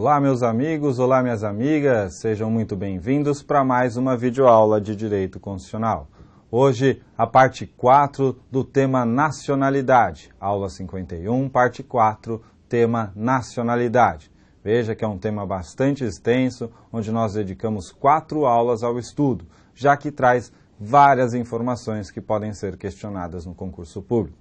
Olá, meus amigos, olá, minhas amigas, sejam muito bem-vindos para mais uma videoaula de Direito Constitucional. Hoje, a parte 4 do tema Nacionalidade, aula 51, parte 4, tema Nacionalidade. Veja que é um tema bastante extenso, onde nós dedicamos quatro aulas ao estudo, já que traz várias informações que podem ser questionadas no concurso público.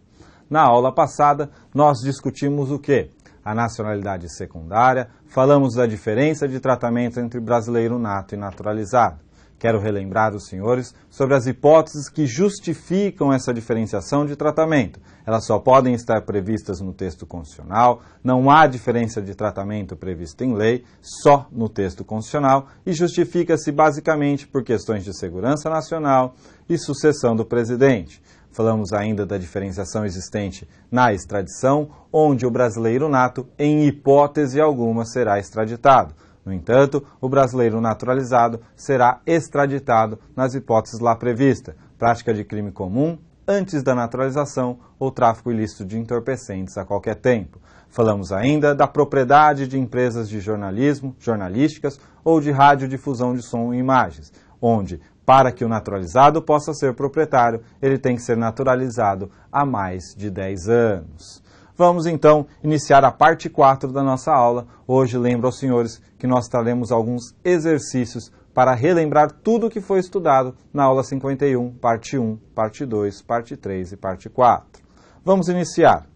Na aula passada, nós discutimos o quê? a nacionalidade secundária, falamos da diferença de tratamento entre brasileiro nato e naturalizado. Quero relembrar os senhores sobre as hipóteses que justificam essa diferenciação de tratamento. Elas só podem estar previstas no texto constitucional, não há diferença de tratamento prevista em lei, só no texto constitucional, e justifica-se basicamente por questões de segurança nacional e sucessão do presidente. Falamos ainda da diferenciação existente na extradição, onde o brasileiro nato, em hipótese alguma, será extraditado. No entanto, o brasileiro naturalizado será extraditado nas hipóteses lá previstas: prática de crime comum antes da naturalização ou tráfico ilícito de entorpecentes a qualquer tempo. Falamos ainda da propriedade de empresas de jornalismo, jornalísticas ou de radiodifusão de som e imagens, onde para que o naturalizado possa ser proprietário, ele tem que ser naturalizado há mais de 10 anos. Vamos então iniciar a parte 4 da nossa aula. Hoje lembro aos senhores que nós traremos alguns exercícios para relembrar tudo o que foi estudado na aula 51, parte 1, parte 2, parte 3 e parte 4. Vamos iniciar.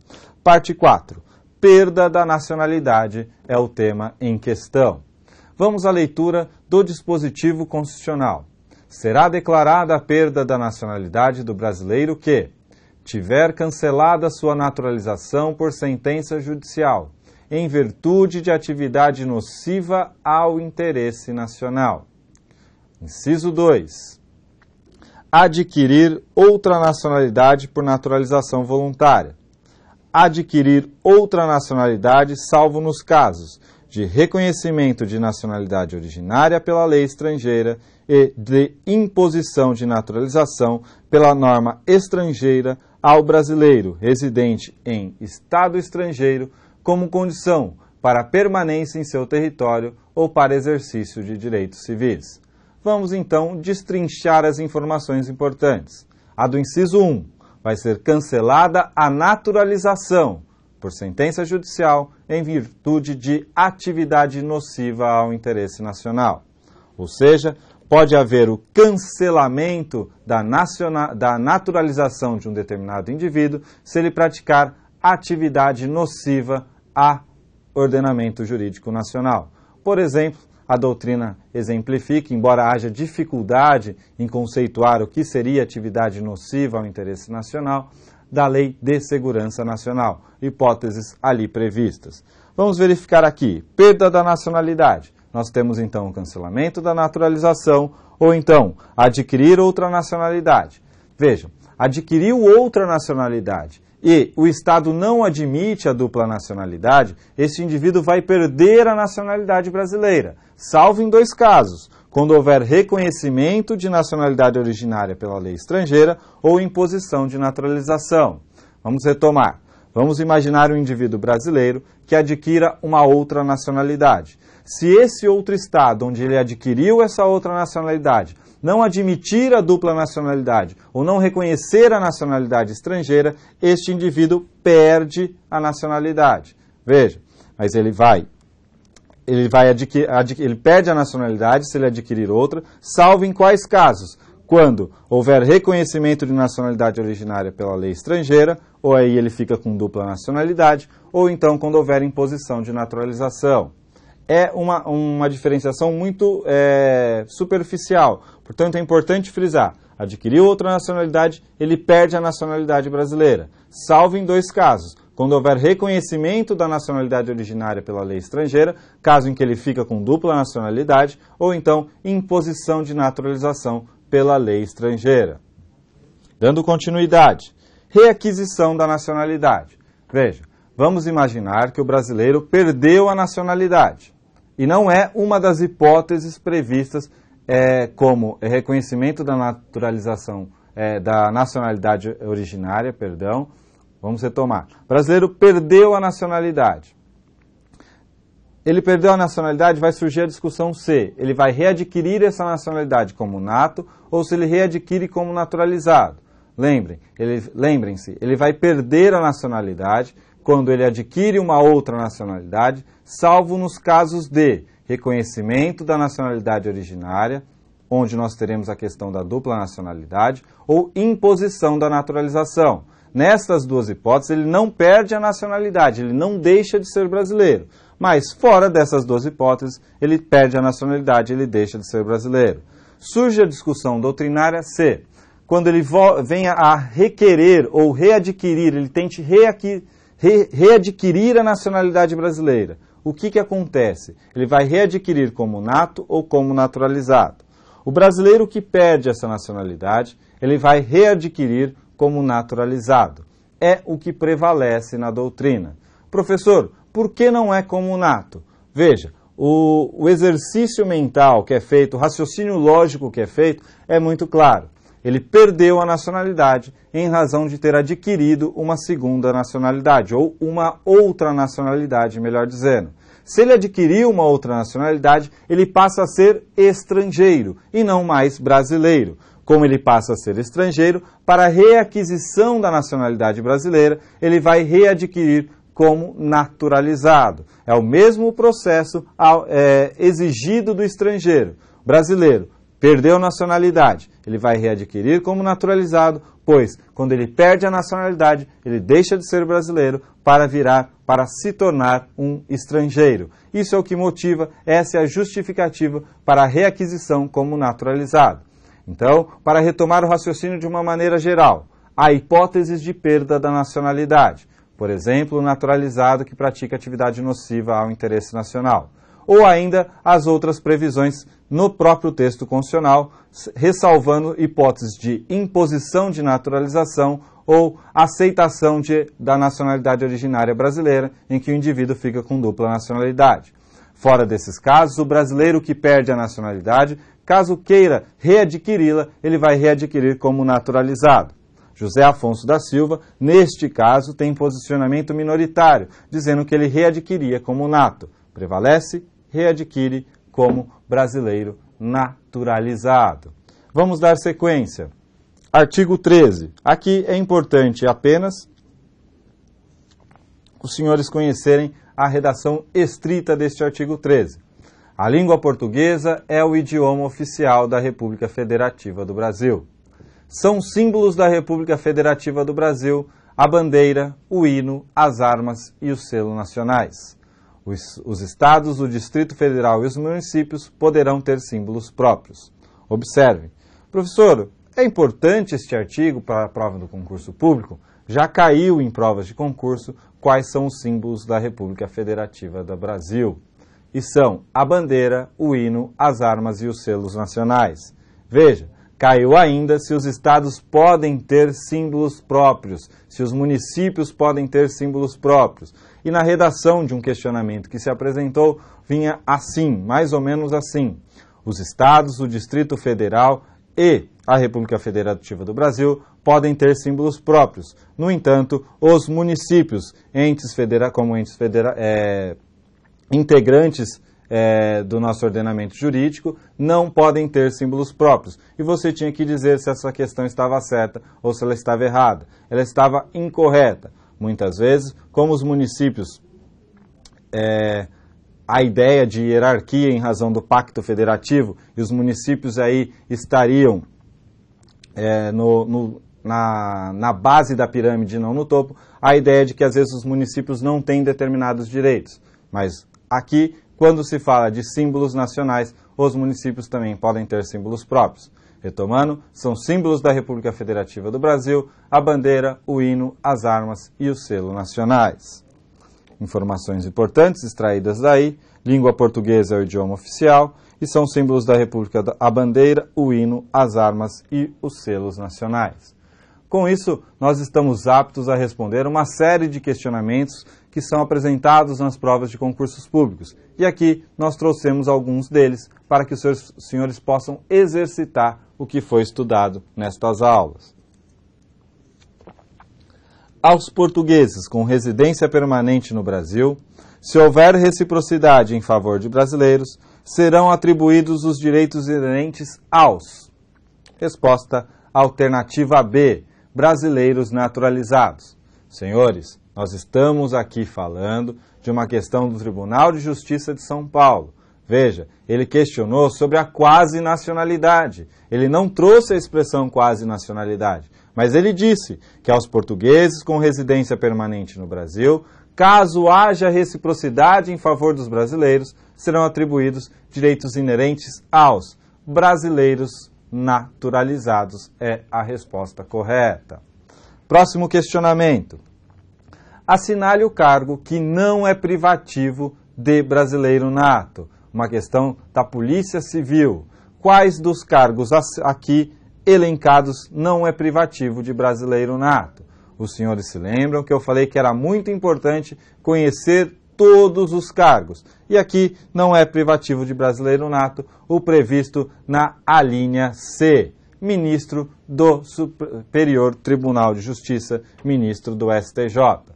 Parte 4. Perda da nacionalidade é o tema em questão. Vamos à leitura do dispositivo constitucional será declarada a perda da nacionalidade do brasileiro que tiver cancelada sua naturalização por sentença judicial, em virtude de atividade nociva ao interesse nacional. Inciso 2. Adquirir outra nacionalidade por naturalização voluntária. Adquirir outra nacionalidade, salvo nos casos de reconhecimento de nacionalidade originária pela lei estrangeira e de imposição de naturalização pela norma estrangeira ao brasileiro residente em estado estrangeiro como condição para permanência em seu território ou para exercício de direitos civis. Vamos então destrinchar as informações importantes. A do inciso 1 vai ser cancelada a naturalização por sentença judicial em virtude de atividade nociva ao interesse nacional. Ou seja, pode haver o cancelamento da, nacional da naturalização de um determinado indivíduo se ele praticar atividade nociva a ordenamento jurídico nacional. Por exemplo, a doutrina exemplifica, embora haja dificuldade em conceituar o que seria atividade nociva ao interesse nacional, da Lei de Segurança Nacional, hipóteses ali previstas. Vamos verificar aqui: perda da nacionalidade nós temos então o cancelamento da naturalização ou então adquirir outra nacionalidade. Vejam, adquiriu outra nacionalidade e o Estado não admite a dupla nacionalidade, esse indivíduo vai perder a nacionalidade brasileira, salvo em dois casos: quando houver reconhecimento de nacionalidade originária pela lei estrangeira ou imposição de naturalização. Vamos retomar. Vamos imaginar um indivíduo brasileiro que adquira uma outra nacionalidade. Se esse outro estado onde ele adquiriu essa outra nacionalidade não admitir a dupla nacionalidade ou não reconhecer a nacionalidade estrangeira, este indivíduo perde a nacionalidade. Veja, mas ele vai ele vai adquirir, adqu ele perde a nacionalidade se ele adquirir outra, salvo em quais casos? quando houver reconhecimento de nacionalidade originária pela lei estrangeira, ou aí ele fica com dupla nacionalidade, ou então quando houver imposição de naturalização. É uma, uma diferenciação muito é, superficial, portanto é importante frisar: adquiriu outra nacionalidade, ele perde a nacionalidade brasileira, salvo em dois casos. Quando houver reconhecimento da nacionalidade originária pela lei estrangeira, caso em que ele fica com dupla nacionalidade, ou então imposição de naturalização pela lei estrangeira. Dando continuidade, reaquisição da nacionalidade. Veja, vamos imaginar que o brasileiro perdeu a nacionalidade. E não é uma das hipóteses previstas é, como reconhecimento da naturalização é, da nacionalidade originária, perdão. Vamos retomar. O brasileiro perdeu a nacionalidade ele perdeu a nacionalidade, vai surgir a discussão se ele vai readquirir essa nacionalidade como nato ou se ele readquire como naturalizado. Lembrem, lembrem-se, ele vai perder a nacionalidade quando ele adquire uma outra nacionalidade, salvo nos casos de reconhecimento da nacionalidade originária, onde nós teremos a questão da dupla nacionalidade, ou imposição da naturalização. Nestas duas hipóteses, ele não perde a nacionalidade, ele não deixa de ser brasileiro. Mas, fora dessas duas hipóteses, ele perde a nacionalidade, ele deixa de ser brasileiro. Surge a discussão doutrinária se, quando ele venha a requerer ou readquirir, ele tente readquirir, re readquirir a nacionalidade brasileira. O que, que acontece? Ele vai readquirir como nato ou como naturalizado. O brasileiro que perde essa nacionalidade, ele vai readquirir como naturalizado. É o que prevalece na doutrina. Professor, por que não é comunato? Veja, o, o exercício mental que é feito, o raciocínio lógico que é feito, é muito claro. Ele perdeu a nacionalidade em razão de ter adquirido uma segunda nacionalidade, ou uma outra nacionalidade, melhor dizendo. Se ele adquiriu uma outra nacionalidade, ele passa a ser estrangeiro e não mais brasileiro. Como ele passa a ser estrangeiro, para a reaquisição da nacionalidade brasileira, ele vai readquirir como naturalizado. É o mesmo processo é, exigido do estrangeiro. Brasileiro perdeu nacionalidade, ele vai readquirir como naturalizado, pois quando ele perde a nacionalidade, ele deixa de ser brasileiro para virar, para se tornar um estrangeiro. Isso é o que motiva, essa é a justificativa para a reaquisição como naturalizado. Então, para retomar o raciocínio de uma maneira geral, a hipótese de perda da nacionalidade por exemplo, o naturalizado que pratica atividade nociva ao interesse nacional, ou ainda as outras previsões no próprio texto constitucional, ressalvando hipóteses de imposição de naturalização ou aceitação de, da nacionalidade originária brasileira, em que o indivíduo fica com dupla nacionalidade. Fora desses casos, o brasileiro que perde a nacionalidade, caso queira readquiri-la, ele vai readquirir como naturalizado. José Afonso da Silva, neste caso, tem posicionamento minoritário, dizendo que ele readquiria como nato. Prevalece, readquire como brasileiro naturalizado. Vamos dar sequência. Artigo 13. Aqui é importante apenas os senhores conhecerem a redação estrita deste artigo 13. A língua portuguesa é o idioma oficial da República Federativa do Brasil são símbolos da República Federativa do Brasil a bandeira, o hino, as armas e o selo nacionais. Os, os estados, o Distrito Federal e os municípios poderão ter símbolos próprios. Observe. Professor, é importante este artigo para a prova do concurso público? Já caiu em provas de concurso quais são os símbolos da República Federativa do Brasil. E são a bandeira, o hino, as armas e os selos nacionais. Veja, Caiu ainda se os estados podem ter símbolos próprios, se os municípios podem ter símbolos próprios. E na redação de um questionamento que se apresentou, vinha assim, mais ou menos assim: os estados, o Distrito Federal e a República Federativa do Brasil podem ter símbolos próprios. No entanto, os municípios, entes federa como entes federa é, integrantes é, do nosso ordenamento jurídico não podem ter símbolos próprios. E você tinha que dizer se essa questão estava certa ou se ela estava errada. Ela estava incorreta. Muitas vezes, como os municípios. É, a ideia de hierarquia em razão do pacto federativo e os municípios aí estariam é, no, no, na, na base da pirâmide, não no topo, a ideia de que às vezes os municípios não têm determinados direitos. Mas aqui quando se fala de símbolos nacionais, os municípios também podem ter símbolos próprios. Retomando, são símbolos da República Federativa do Brasil a bandeira, o hino, as armas e o selo nacionais. Informações importantes extraídas daí: língua portuguesa é o idioma oficial e são símbolos da República a bandeira, o hino, as armas e os selos nacionais. Com isso, nós estamos aptos a responder uma série de questionamentos que são apresentados nas provas de concursos públicos. E aqui nós trouxemos alguns deles para que os seus, senhores possam exercitar o que foi estudado nestas aulas. Aos portugueses com residência permanente no Brasil, se houver reciprocidade em favor de brasileiros, serão atribuídos os direitos inerentes aos. Resposta alternativa B: brasileiros naturalizados. Senhores, nós estamos aqui falando de uma questão do Tribunal de Justiça de São Paulo. Veja, ele questionou sobre a quase nacionalidade. Ele não trouxe a expressão quase nacionalidade, mas ele disse que aos portugueses com residência permanente no Brasil, caso haja reciprocidade em favor dos brasileiros, serão atribuídos direitos inerentes aos brasileiros naturalizados. É a resposta correta. Próximo questionamento assinale o cargo que não é privativo de brasileiro nato. Uma questão da Polícia Civil. Quais dos cargos aqui elencados não é privativo de brasileiro nato? Os senhores se lembram que eu falei que era muito importante conhecer todos os cargos. E aqui não é privativo de brasileiro nato o previsto na alínea C, ministro do Superior Tribunal de Justiça, ministro do STJ.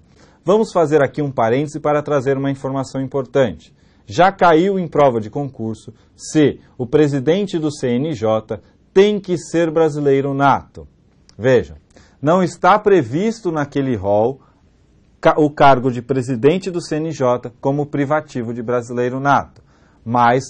Vamos fazer aqui um parêntese para trazer uma informação importante. Já caiu em prova de concurso se o presidente do CNJ tem que ser brasileiro nato. Vejam, não está previsto naquele rol o cargo de presidente do CNJ como privativo de brasileiro nato. Mas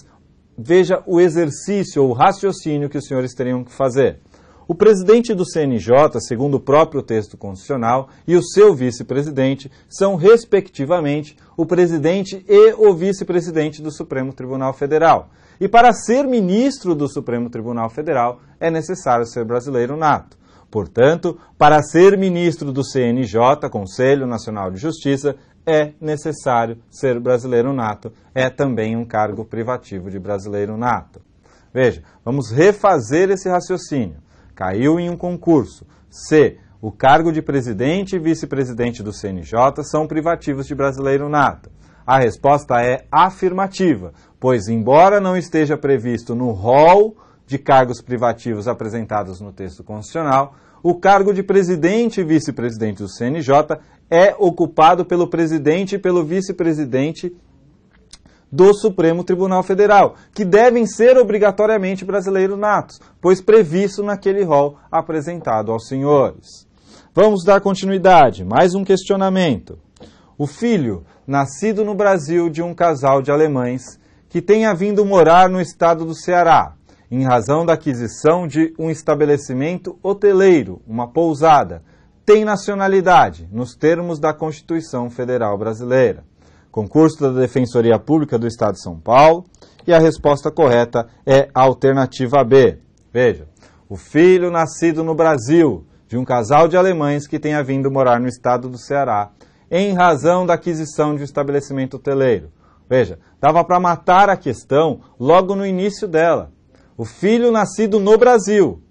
veja o exercício ou raciocínio que os senhores teriam que fazer. O presidente do CNJ, segundo o próprio texto constitucional, e o seu vice-presidente são, respectivamente, o presidente e o vice-presidente do Supremo Tribunal Federal. E para ser ministro do Supremo Tribunal Federal é necessário ser brasileiro nato. Portanto, para ser ministro do CNJ, Conselho Nacional de Justiça, é necessário ser brasileiro nato. É também um cargo privativo de brasileiro nato. Veja, vamos refazer esse raciocínio caiu em um concurso. C. O cargo de presidente e vice-presidente do CNJ são privativos de brasileiro nato. A resposta é afirmativa, pois, embora não esteja previsto no rol de cargos privativos apresentados no texto constitucional, o cargo de presidente e vice-presidente do CNJ é ocupado pelo presidente e pelo vice-presidente do Supremo Tribunal Federal, que devem ser obrigatoriamente brasileiros natos, pois previsto naquele rol apresentado aos senhores. Vamos dar continuidade. Mais um questionamento. O filho, nascido no Brasil de um casal de alemães, que tenha vindo morar no estado do Ceará, em razão da aquisição de um estabelecimento hoteleiro, uma pousada, tem nacionalidade, nos termos da Constituição Federal Brasileira concurso da Defensoria Pública do Estado de São Paulo, e a resposta correta é a alternativa B. Veja, o filho nascido no Brasil de um casal de alemães que tenha vindo morar no estado do Ceará, em razão da aquisição de um estabelecimento hoteleiro. Veja, dava para matar a questão logo no início dela. O filho nascido no Brasil,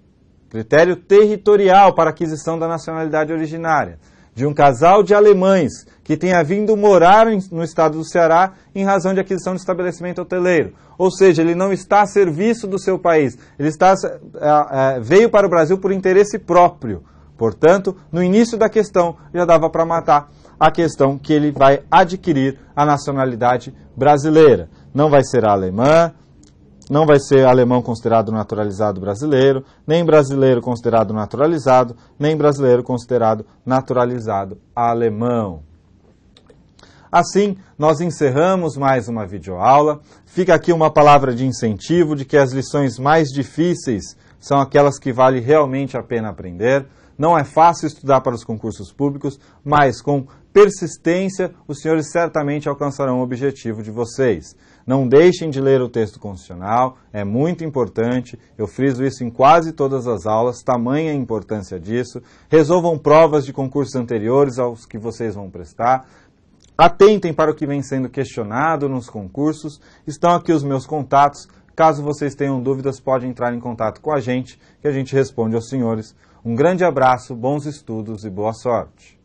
critério territorial para aquisição da nacionalidade originária de um casal de alemães que tenha vindo morar no estado do Ceará em razão de aquisição de estabelecimento hoteleiro. Ou seja, ele não está a serviço do seu país, ele está, eh, eh, veio para o Brasil por interesse próprio. Portanto, no início da questão já dava para matar a questão que ele vai adquirir a nacionalidade brasileira. Não vai ser a alemã, não vai ser alemão considerado naturalizado brasileiro, nem brasileiro considerado naturalizado, nem brasileiro considerado naturalizado alemão. Assim, nós encerramos mais uma videoaula. Fica aqui uma palavra de incentivo de que as lições mais difíceis são aquelas que vale realmente a pena aprender. Não é fácil estudar para os concursos públicos, mas com persistência os senhores certamente alcançarão o objetivo de vocês. Não deixem de ler o texto constitucional, é muito importante. Eu friso isso em quase todas as aulas, tamanha a importância disso. Resolvam provas de concursos anteriores aos que vocês vão prestar. Atentem para o que vem sendo questionado nos concursos. Estão aqui os meus contatos. Caso vocês tenham dúvidas, podem entrar em contato com a gente, que a gente responde aos senhores. Um grande abraço, bons estudos e boa sorte.